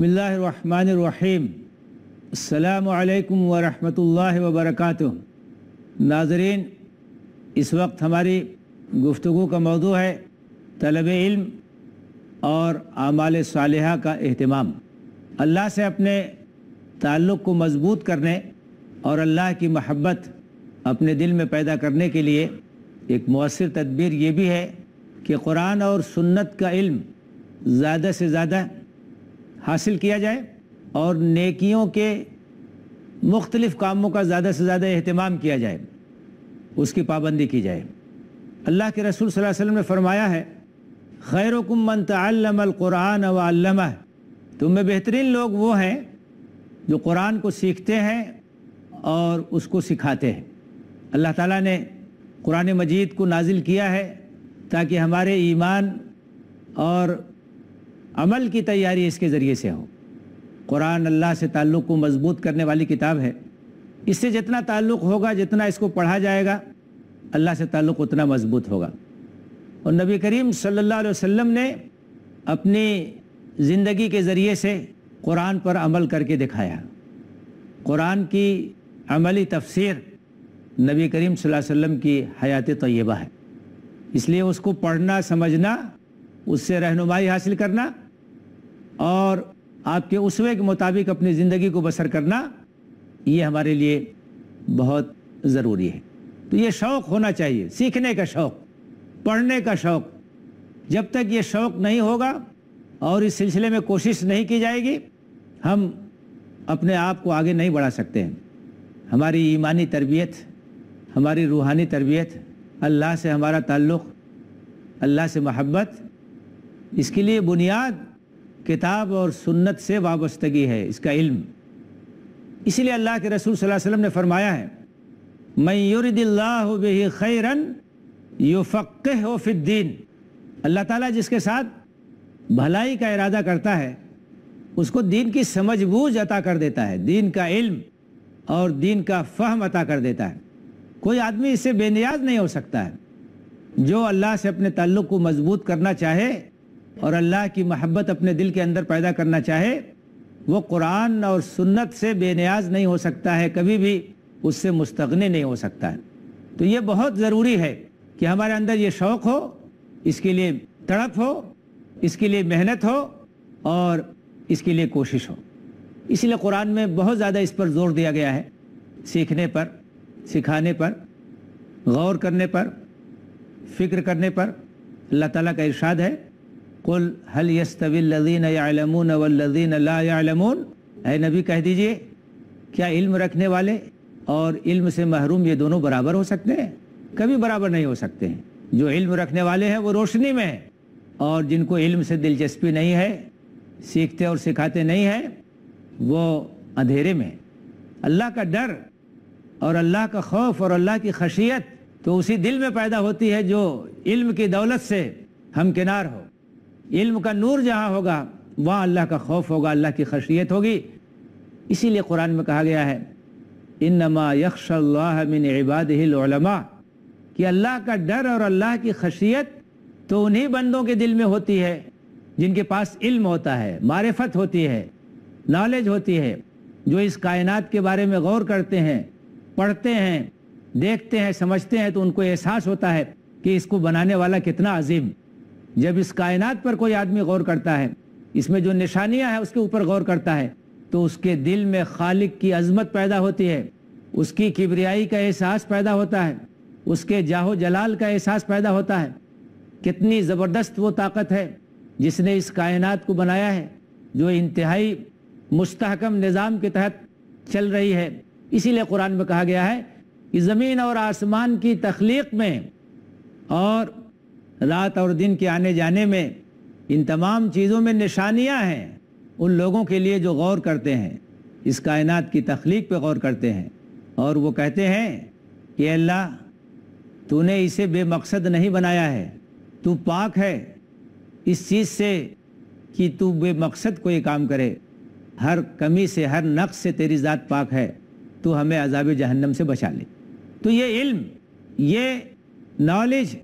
बसमीम् अल्लाम वरहल वबरकत नाजरीन इस वक्त हमारी गुफ्तु का मौजू है तलब इल्म और आमाल साल का अहतमाम अल्लाह से अपने ताल्लुक़ को मजबूत करने और अल्लाह की महब्बत अपने दिल में पैदा करने के लिए एक मौसर तदबीर ये भी है कि कुरान और सुन्नत का इल्म ज़्यादा से ज़्यादा हासिल किया जाए और नेकियों के मुख्तलिफ़ कामों का ज़्यादा से ज़्यादा अहतमाम किया जाए उसकी पाबंदी की जाए अल्लाह के रसूल सल्लल्लाहु अलैहि वसल्लम ने फरमाया है खैर मन तमक़ुरान वालम तुम में बेहतरीन लोग वो हैं जो कुरान को सीखते हैं और उसको सिखाते हैं अल्लाह ताला ने कुरान मजीद को नाजिल किया है ताकि हमारे ईमान और अमल की तैयारी इसके ज़रिए से हो कुरान अल्लाह से ताल्लुक़ को मजबूत करने वाली किताब है इससे जितना ताल्लुक़ होगा जितना इसको पढ़ा जाएगा अल्लाह से ताल्लुक़ उतना मजबूत होगा और नबी करीम सल्लल्लाहु अलैहि वसल्लम ने अपनी ज़िंदगी के ज़रिए से कुरान पर अमल करके दिखाया कुरान की अमली तफसीर नबी करीम सल्लल्लाहु अलैहि वसल्लम की हयात तय्यबा है इसलिए उसको पढ़ना समझना उससे रहनुमाई हासिल करना और आपके उसवे के मुताबिक अपनी ज़िंदगी को बसर करना ये हमारे लिए बहुत ज़रूरी है तो ये शौक़ होना चाहिए सीखने का शौक़ पढ़ने का शौक़ जब तक ये शौक़ नहीं होगा और इस सिलसिले में कोशिश नहीं की जाएगी हम अपने आप को आगे नहीं बढ़ा सकते हैं हमारी ईमानी तरबियत हमारी रूहानी तरबियत अल्लाह से हमारा ताल्लुक़ अल्लाह से महब्बत इसके लिए बुनियाद किताब और सुन्नत से वाबस्तगी है इसका इल्म इसीलिए अल्लाह के रसूल सल्लल्लाहु अलैहि वसल्लम ने फरमाया है मैं युरदिल्लाह बही खैरन युफ़क़ फ़िद्दीन अल्लाह ताला जिसके साथ भलाई का इरादा करता है उसको दीन की समझ बूझ अता कर देता है दीन का इल्म और दीन का फहम अता कर देता है कोई आदमी इससे बेनियाज नहीं हो सकता है जो अल्लाह से अपने ताल्लुक़ को मजबूत करना चाहे और अल्लाह की महब्बत अपने दिल के अंदर पैदा करना चाहे वो कुरान और सुन्नत से बेनियाज नहीं हो सकता है कभी भी उससे मुस्तगनी नहीं हो सकता है तो ये बहुत ज़रूरी है कि हमारे अंदर ये शौक़ हो इसके लिए तड़प हो इसके लिए मेहनत हो और इसके लिए कोशिश हो इसलिए कुरान में बहुत ज़्यादा इस पर जोर दिया गया है सीखने पर सिखाने पर गौर करने पर फिक्र करने पर अल्लाह ताला का इरशाद है कुल हल यस्तवीन यालमून वल्लिन ला है नबी कह दीजिए क्या इल्म रखने वाले और इल्म से महरूम ये दोनों बराबर हो सकते हैं कभी बराबर नहीं हो सकते हैं जो इल्म रखने वाले हैं वो रोशनी में और जिनको इल्म से दिलचस्पी नहीं है सीखते और सिखाते नहीं हैं वो अंधेरे में अल्लाह का डर और अल्लाह का खौफ और अल्लाह की खशियत तो उसी दिल में पैदा होती है जो इल्म की दौलत से हम किनार हो इल्म का नूर जहाँ होगा वहाँ अल्लाह का खौफ होगा अल्लाह की खशियत होगी इसीलिए कुरान में कहा गया है इन नमा यक्षमिन इबाद हिलमा कि अल्लाह का डर और अल्लाह की खशियत तो उन्हीं बंदों के दिल में होती है जिनके पास इल्म होता है मारफत होती है नॉलेज होती है जो इस कायनात के बारे में गौर करते हैं पढ़ते हैं देखते हैं समझते हैं तो उनको एहसास होता है कि इसको बनाने वाला कितना अजीम जब इस कायनात पर कोई आदमी गौर करता है इसमें जो निशानियां हैं उसके ऊपर गौर करता है तो उसके दिल में खालिक की अजमत पैदा होती है उसकी किबरियाई का एहसास पैदा होता है उसके जाहो जलाल का एहसास पैदा होता है कितनी ज़बरदस्त वो ताकत है जिसने इस कायनात को बनाया है जो इंतहाई मुस्तकम निज़ाम के तहत चल रही है इसीलिए कुरान में कहा गया है कि ज़मीन और आसमान की तख्लीक में और रात और दिन के आने जाने में इन तमाम चीज़ों में निशानियां हैं उन लोगों के लिए जो गौर करते हैं इस कायनात की तख्लीक पे गौर करते हैं और वो कहते हैं कि अल्लाह तूने इसे बेमकसद नहीं बनाया है तू पाक है इस चीज़ से कि तू बेमकसद कोई काम करे हर कमी से हर नक्स से तेरी ज़ात पाक है तू हमें अजाब जहन्नम से बचा ले तो ये इल्म ये नॉलेज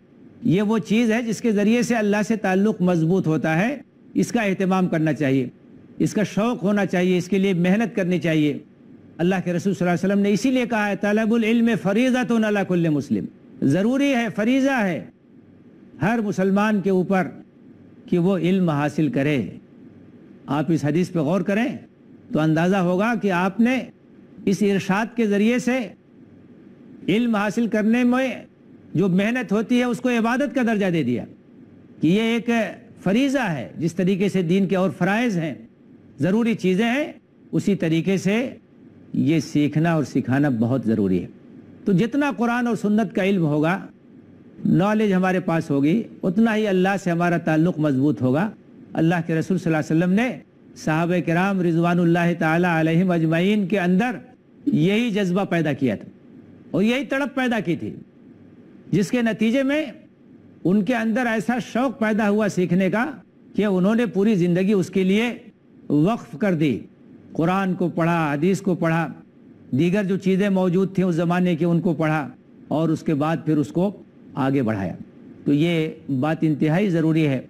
ये वो चीज़ है जिसके ज़रिए से अल्लाह से ताल्लुक़ मजबूत होता है इसका अहतमाम करना चाहिए इसका शौक़ होना चाहिए इसके लिए मेहनत करनी चाहिए अल्लाह के रसूल सल्लल्लाहु अलैहि वसल्लम ने इसीलिए कहा है तलबुल्म फरीज़ा तो नल्ल मुस्लिम ज़रूरी है फरीज़ा है हर मुसलमान के ऊपर कि वो इल्म हासिल करे आप इस हदीस पर गौर करें तो अंदाज़ा होगा कि आपने इस इरशाद के ज़रिए से इल्म हासिल करने में जो मेहनत होती है उसको इबादत का दर्जा दे दिया कि ये एक फरीज़ा है जिस तरीके से दीन के और फ़राइज़ हैं ज़रूरी चीज़ें हैं उसी तरीके से ये सीखना और सिखाना बहुत ज़रूरी है तो जितना कुरान और सुन्नत का इल्म होगा नॉलेज हमारे पास होगी उतना ही अल्लाह से हमारा ताल्लुक़ मजबूत होगा अल्लाह के रसूल सल वसम ने साहब कराम रिजवान तजमाइन के अंदर यही जज्बा पैदा किया था और यही तड़प पैदा की थी जिसके नतीजे में उनके अंदर ऐसा शौक पैदा हुआ सीखने का कि उन्होंने पूरी ज़िंदगी उसके लिए वक्फ कर दी कुरान को पढ़ा हदीस को पढ़ा दीगर जो चीज़ें मौजूद थी उस ज़माने की उनको पढ़ा और उसके बाद फिर उसको आगे बढ़ाया तो ये बात इंतहाई ज़रूरी है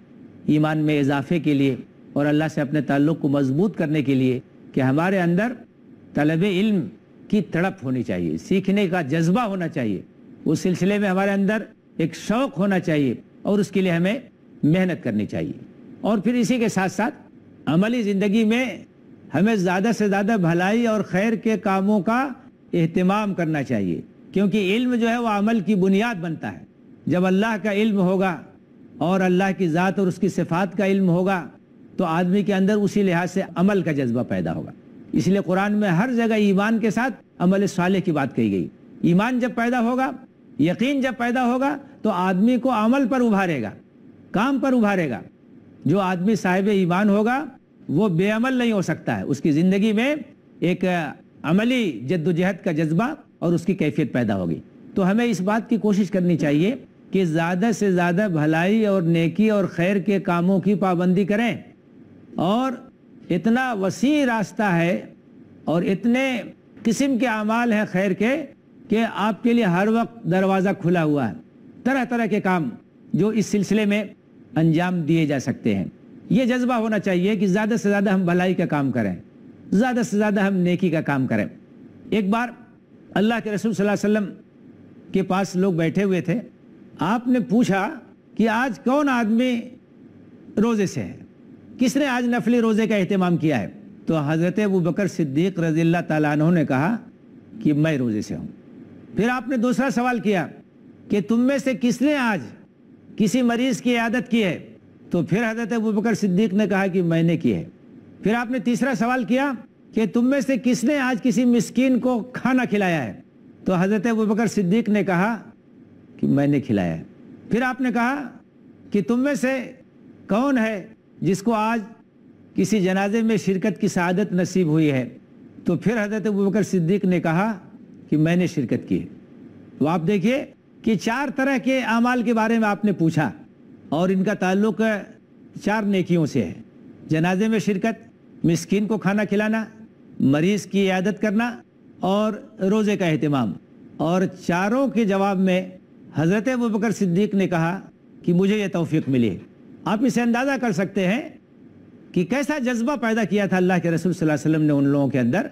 ईमान में इजाफे के लिए और अल्लाह से अपने ताल्लुक़ को मजबूत करने के लिए कि हमारे अंदर तलब इल्म की तड़प होनी चाहिए सीखने का जज्बा होना चाहिए उस सिलसिले में हमारे अंदर एक शौक होना चाहिए और उसके लिए हमें मेहनत करनी चाहिए और फिर इसी के साथ साथ अमली ज़िंदगी में हमें ज़्यादा से ज़्यादा भलाई और खैर के कामों का अहतमाम करना चाहिए क्योंकि इल्म जो है वह अमल की बुनियाद बनता है जब अल्लाह का इल्म होगा और अल्लाह की ज़ात और उसकी सिफात का इल्म होगा तो आदमी के अंदर उसी लिहाज से अमल का जज्बा पैदा होगा इसलिए कुरान में हर जगह ईमान के साथ अमल साले की बात कही गई ईमान जब पैदा होगा यकीन जब पैदा होगा तो आदमी को अमल पर उभारेगा काम पर उभारेगा जो आदमी साहिब ईमान होगा वो बेअमल नहीं हो सकता है उसकी ज़िंदगी में एक अमली जद्दोजहद का जज्बा और उसकी कैफियत पैदा होगी तो हमें इस बात की कोशिश करनी चाहिए कि ज़्यादा से ज़्यादा भलाई और नेकी और खैर के कामों की पाबंदी करें और इतना वसी रास्ता है और इतने किस्म के अमाल हैं खैर के कि आपके लिए हर वक्त दरवाज़ा खुला हुआ है तरह तरह के काम जो इस सिलसिले में अंजाम दिए जा सकते हैं ये जज्बा होना चाहिए कि ज़्यादा से ज़्यादा हम भलाई का काम करें ज़्यादा से ज़्यादा हम नेकी का काम करें एक बार अल्लाह के रसूल सल्लल्लाहु अलैहि वसल्लम के पास लोग बैठे हुए थे आपने पूछा कि आज कौन आदमी रोज़े से है किसने आज नफली रोज़े का अहतमाम किया है तो हज़रत अबू बकर सिद्दीक रजील्ला तैन ने कहा कि मैं रोज़े से हूँ फिर आपने दूसरा सवाल किया कि तुम में से किसने आज किसी मरीज की आदत की है तो फिर हजरत अबू बकर सिद्दीक ने कहा कि मैंने की है फिर आपने तीसरा सवाल किया कि तुम में से किसने आज किसी मिस्कीन को खाना खिलाया है तो हजरत अबू बकर सिद्दीक ने कहा कि मैंने खिलाया है फिर आपने कहा कि तुम में से कौन है जिसको आज किसी जनाजे में शिरकत की शादत नसीब हुई है तो फिर हजरत अबू बकर सिद्दीक ने कहा कि मैंने शिरकत की तो आप देखिए कि चार तरह के अमाल के बारे में आपने पूछा और इनका ताल्लुक चार नेकियों से है जनाजे में शिरकत मिसकीन को खाना खिलाना मरीज़ की आदत करना और रोज़े का अहतमाम और चारों के जवाब में हज़रत बकर सिद्दीक ने कहा कि मुझे यह तोफ़ी मिली आप इसे अंदाज़ा कर सकते हैं कि कैसा जज्बा पैदा किया था अल्लाह के रसूल वसल्लम ने उन लोगों के अंदर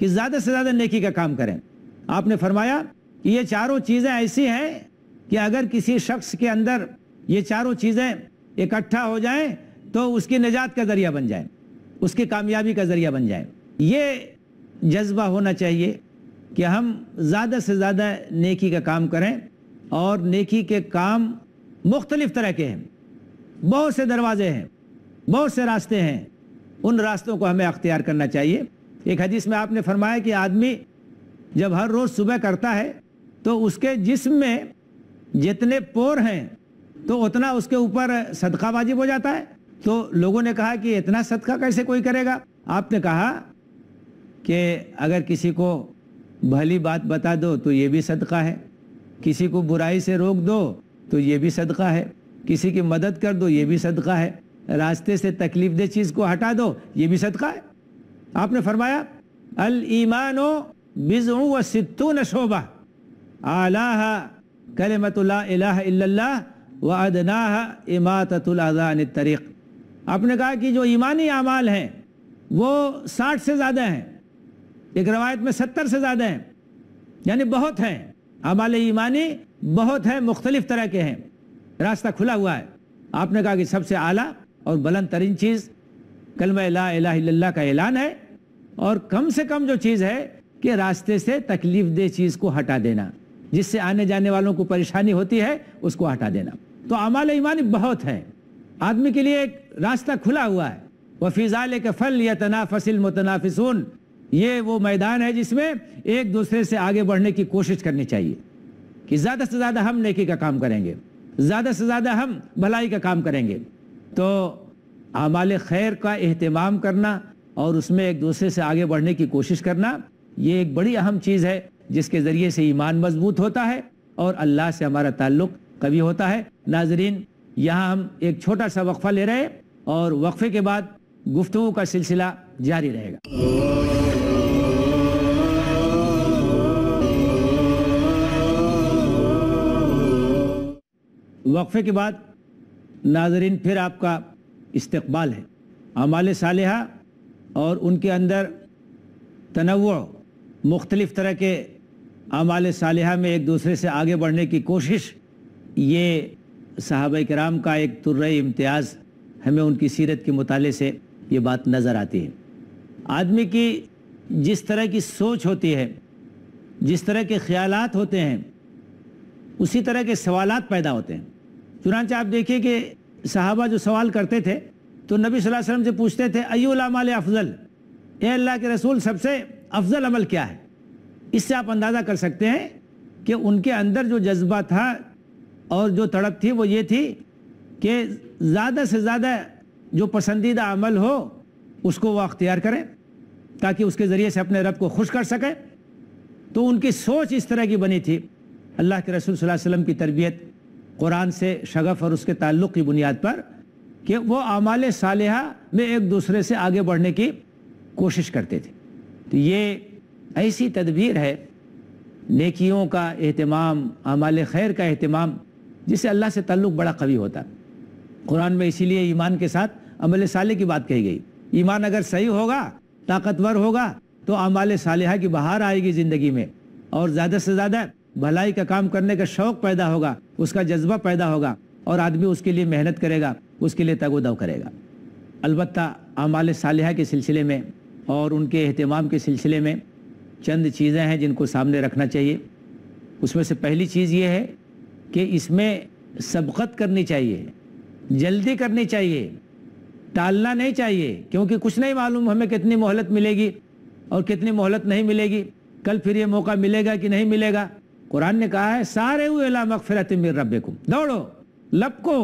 कि ज़्यादा से ज़्यादा नेकी का काम करें आपने फरमाया कि ये चारों चीज़ें ऐसी हैं कि अगर किसी शख्स के अंदर ये चारों चीज़ें इकट्ठा हो जाएं तो उसकी निजात का ज़रिया बन जाए उसकी कामयाबी का ज़रिया बन जाए ये जज्बा होना चाहिए कि हम ज़्यादा से ज़्यादा नेकी का काम करें और नेकी के काम मुख्तलिफ़ तरह के हैं बहुत से दरवाजे हैं बहुत से रास्ते हैं उन रास्तों को हमें अख्तियार करना चाहिए एक हदीस में आपने फरमाया कि आदमी जब हर रोज सुबह करता है तो उसके जिस्म में जितने पोर हैं तो उतना उसके ऊपर सदका वाजिब हो जाता है तो लोगों ने कहा कि इतना सदका कैसे कोई करेगा आपने कहा कि अगर किसी को भली बात बता दो तो ये भी सदका है किसी को बुराई से रोक दो तो ये भी सदका है किसी की मदद कर दो ये भी सदका है रास्ते से तकलीफ दे चीज़ को हटा दो ये भी सदका है आपने फरमाया अल ईमानो बिज न शोबा आलाह कलमत इल्लल्लाह व अदनाह इमातुल्जान तरीक़ आपने कहा कि जो ईमानी अमाल हैं वो साठ से ज़्यादा हैं एक रवायत में सत्तर से ज़्यादा हैं यानी बहुत हैं अमाल ईमानी बहुत है मुख्तलिफ तरह के हैं रास्ता खुला हुआ है आपने कहा कि सबसे आला और बुलंद तरीन चीज़ कलम ला का ऐलान है और कम से कम जो चीज़ है के रास्ते से तकलीफ दे चीज को हटा देना जिससे आने जाने वालों को परेशानी होती है उसको हटा देना तो अमाल ईमान बहुत है आदमी के लिए एक रास्ता खुला हुआ है वह फिजाल के फल या तनाफसिल मुतनाफिसन ये वो मैदान है जिसमें एक दूसरे से आगे बढ़ने की कोशिश करनी चाहिए कि ज़्यादा से ज़्यादा हम नेकी का काम करेंगे ज़्यादा से ज़्यादा हम भलाई का काम करेंगे तो अमाल खैर का अहतमाम करना और उसमें एक दूसरे से आगे बढ़ने की कोशिश करना ये एक बड़ी अहम चीज़ है जिसके ज़रिए से ईमान मजबूत होता है और अल्लाह से हमारा ताल्लुक कभी होता है नाजरीन यहाँ हम एक छोटा सा वक्फ़ा ले रहे हैं और वक्फे के बाद गुफ्तु का सिलसिला जारी रहेगा वक्फे के बाद नाजरीन फिर आपका इस्तबाल है अमाल साल और उनके अंदर तनवा मुख्तलिफ़ तरह के अमाल साल में एक दूसरे से आगे बढ़ने की कोशिश ये साहब कराम का एक तुर्र इम्तियाज़ हमें उनकी सीरत के मुताले से ये बात नज़र आती है आदमी की जिस तरह की सोच होती है जिस तरह के ख्याल होते हैं उसी तरह के सवाल पैदा होते हैं चुनाच आप देखिए कि साहबा जो सवाल करते थे तो नबी वसल्लम से पूछते थे अयोलामाल अफजल ए अल्लाह के रसूल सबसे अफजल अमल क्या है इससे आप अंदाज़ा कर सकते हैं कि उनके अंदर जो जज्बा था और जो तड़प थी वो ये थी कि ज़्यादा से ज़्यादा जो पसंदीदा अमल हो उसको वह अख्तियार करें ताकि उसके ज़रिए से अपने रब को खुश कर सकें तो उनकी सोच इस तरह की बनी थी अल्लाह के रसूल वसम की तरबियत कुरान से शगफ़ और उसके ताल्लुक़ की बुनियाद पर कि वो आमाल साल में एक दूसरे से आगे बढ़ने की कोशिश करते थे तो ये ऐसी तदबीर है नेकियों का अहतमाम अमाल खैर का अहतमाम जिससे अल्लाह से ताल्लुक़ बड़ा कवी होता है कुरान में इसीलिए ईमान के साथ अमल साले की बात कही गई ईमान अगर सही होगा ताकतवर होगा तो अमाल सालह की बाहर आएगी ज़िंदगी में और ज़्यादा से ज़्यादा भलाई का काम करने का शौक़ पैदा होगा उसका जज्बा पैदा होगा और आदमी उसके लिए मेहनत करेगा उसके लिए तगोदव करेगा अलबत्त अमाल सालह के सिलसिले में और उनके अहतमाम के सिलसिले में चंद चीज़ें हैं जिनको सामने रखना चाहिए उसमें से पहली चीज़ ये है कि इसमें सबकत करनी चाहिए जल्दी करनी चाहिए टालना नहीं चाहिए क्योंकि कुछ नहीं मालूम हमें कितनी मोहलत मिलेगी और कितनी मोहलत नहीं मिलेगी कल फिर ये मौका मिलेगा कि नहीं मिलेगा कुरान ने कहा है सारे उला मकफ़रत मिर रब दौड़ो लपको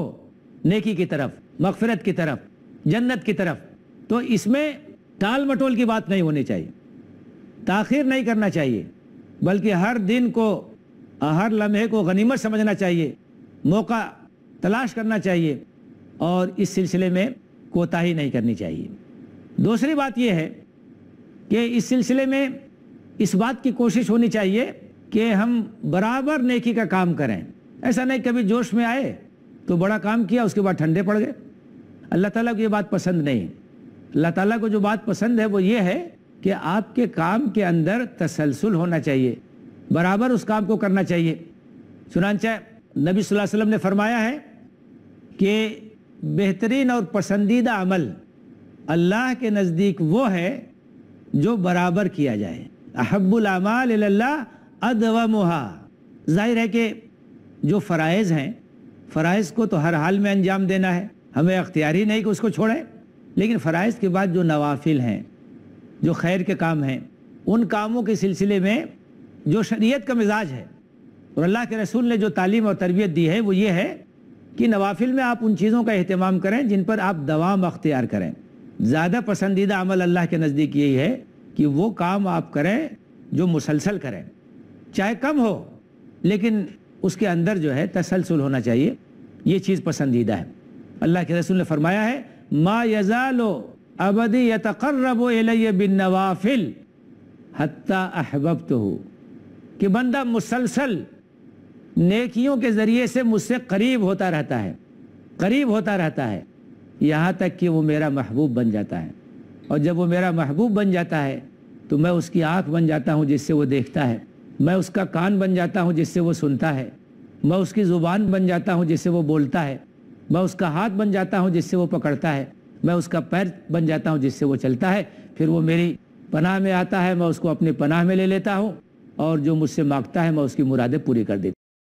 नेकी की तरफ मकफ़रत की तरफ जन्नत की तरफ तो इसमें टाल मटोल की बात नहीं होनी चाहिए ताखिर नहीं करना चाहिए बल्कि हर दिन को हर लम्हे को गनीमत समझना चाहिए मौका तलाश करना चाहिए और इस सिलसिले में कोताही नहीं करनी चाहिए दूसरी बात यह है कि इस सिलसिले में इस बात की कोशिश होनी चाहिए कि हम बराबर नेकी का काम करें ऐसा नहीं कभी जोश में आए तो बड़ा काम किया उसके बाद ठंडे पड़ गए अल्लाह ताला को ये बात पसंद नहीं अल्लाह ताला को जो बात पसंद है वो ये है कि आपके काम के अंदर तसलसल होना चाहिए बराबर उस काम को करना चाहिए चुनानचा नबी वसल्लम ने फरमाया है कि बेहतरीन और पसंदीदा अमल अल्लाह के नज़दीक वो है जो बराबर किया जाए अहब्बुलमाल अदवा जाहिर है कि जो फ़रज़ हैं फ़रज़ को तो हर हाल में अंजाम देना है हमें अख्तियार ही नहीं कि उसको छोड़ें लेकिन फ़रज़ के बाद जो नवाफिल हैं जो खैर के काम हैं उन कामों के सिलसिले में जो शरीयत का मिजाज है और अल्लाह के रसूल ने जो तालीम और तरबियत दी है वो ये है कि नवाफिल में आप उन चीज़ों का अहतमाम करें जिन पर आप दवाम अख्तियार करें ज़्यादा पसंदीदा अमल अल्लाह के नज़दीक यही है कि वो काम आप करें जो मुसलसल करें चाहे कम हो लेकिन उसके अंदर जो है तसलसल होना चाहिए ये चीज़ पसंदीदा है अल्लाह के रसूल ने फरमाया है मा यजालो अबदी यतकर्रब बिन नवाफिल हती अहबब तो हो कि बंदा मुसलसल नेकियों के ज़रिए से मुझसे करीब होता रहता है करीब होता रहता है यहाँ तक कि वो मेरा महबूब बन जाता है और जब वो मेरा महबूब बन जाता है तो मैं उसकी आँख बन जाता हूँ जिससे वो देखता है मैं उसका कान बन जाता हूँ जिससे वो सुनता है मैं उसकी ज़ुबान बन जाता हूँ जिससे वो बोलता है मैं उसका हाथ बन जाता हूँ जिससे वो पकड़ता है मैं उसका पैर बन जाता हूँ जिससे वो चलता है फिर वो मेरी पनाह में आता है मैं उसको अपने पनाह में ले लेता हूँ और जो मुझसे मांगता है मैं उसकी मुरादें पूरी कर देता